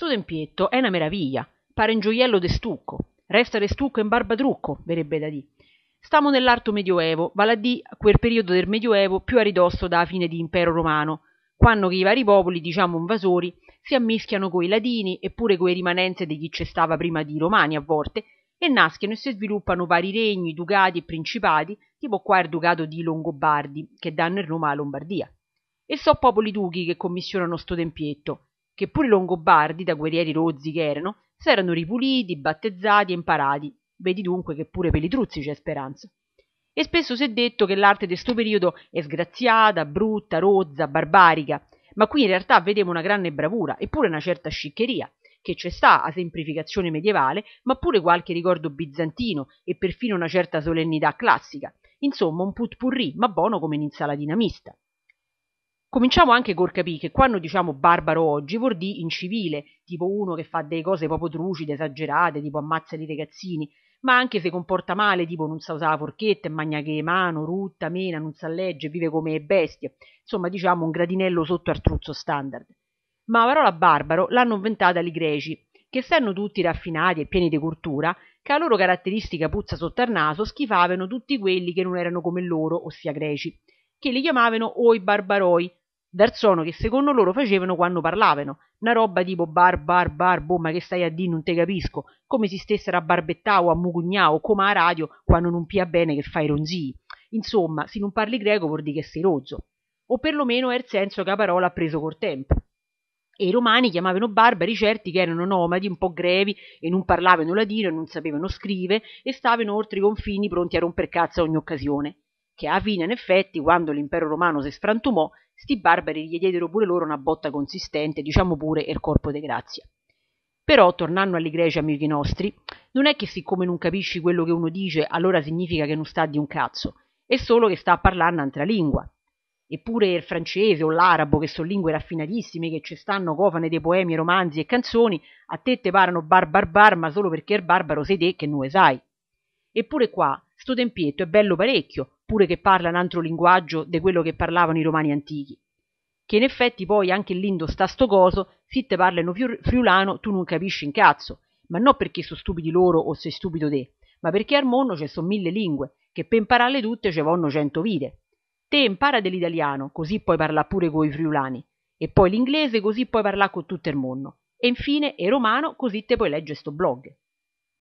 Sto tempietto è una meraviglia, pare un gioiello de stucco. Resta de stucco in barbadrucco, verrebbe da di. Stiamo nell'arto medioevo, vale a dì quel periodo del medioevo più a ridosso da fine di impero romano, quando i vari popoli, diciamo invasori, si ammischiano coi ladini e pure coi rimanenze di chi c'è stava prima di Romani a volte, e nascono e si sviluppano vari regni, ducati e principati, tipo qua il ducato di Longobardi, che danno il Roma a Lombardia. E so popoli duchi che commissionano sto tempietto, che pure i longobardi, da guerrieri rozzi che erano, s'erano ripuliti, battezzati e imparati. Vedi dunque che pure per i truzzi c'è speranza. E spesso si è detto che l'arte di sto periodo è sgraziata, brutta, rozza, barbarica, ma qui in realtà vediamo una grande bravura e pure una certa sciccheria, che c'è sta a semplificazione medievale, ma pure qualche ricordo bizantino e perfino una certa solennità classica. Insomma, un put purri, ma buono come un'insaladina dinamista. Cominciamo anche col capire che quando diciamo barbaro oggi vuol dire incivile, tipo uno che fa delle cose proprio trucide, esagerate, tipo ammazza i ragazzini, ma anche se comporta male, tipo non sa usare la forchetta, magna che mano, rutta, mena, non sa legge, vive come bestie, insomma diciamo un gradinello sotto artruzzo standard. Ma la parola barbaro l'hanno inventata gli greci, che essendo tutti raffinati e pieni di cultura, che la loro caratteristica puzza sotto al naso schifavano tutti quelli che non erano come loro, ossia greci, che li chiamavano o i barbaroi, dal suono che secondo loro facevano quando parlavano una roba tipo bar bar bar boh ma che stai a di non te capisco come si stessero a barbettà o a mugugnà o come a radio quando non pia bene che fai ronzii insomma se non parli greco vuol dire che sei rozzo o perlomeno è il senso che la parola ha preso col tempo e i romani chiamavano barbari certi che erano nomadi un po' grevi e non parlavano latino e non sapevano scrivere e stavano oltre i confini pronti a romper cazzo a ogni occasione che alla fine in effetti quando l'impero romano si sfrantumò sti barbari gli diedero pure loro una botta consistente, diciamo pure il corpo di grazia. Però, tornando agli greci amici nostri, non è che siccome non capisci quello che uno dice, allora significa che non sta di un cazzo, è solo che sta a parlare un'altra lingua. Eppure il francese o l'arabo, che sono lingue raffinatissime, che ci stanno cofane dei poemi, romanzi e canzoni, a te te parano barbar bar bar, ma solo perché il barbaro sei te che non sai. Eppure qua, sto tempietto è bello parecchio, oppure che parla un altro linguaggio de quello che parlavano i romani antichi. Che in effetti poi anche l'indo sta sto coso, se te parlano friulano tu non capisci in cazzo, ma non perché sono stupidi loro o sei stupido te, ma perché al mondo ci sono mille lingue, che per impararle tutte ci vanno cento vite. Te impara dell'italiano, così puoi parlare pure coi friulani, e poi l'inglese, così puoi parlare con tutto il mondo, e infine e romano, così te puoi leggere sto blog.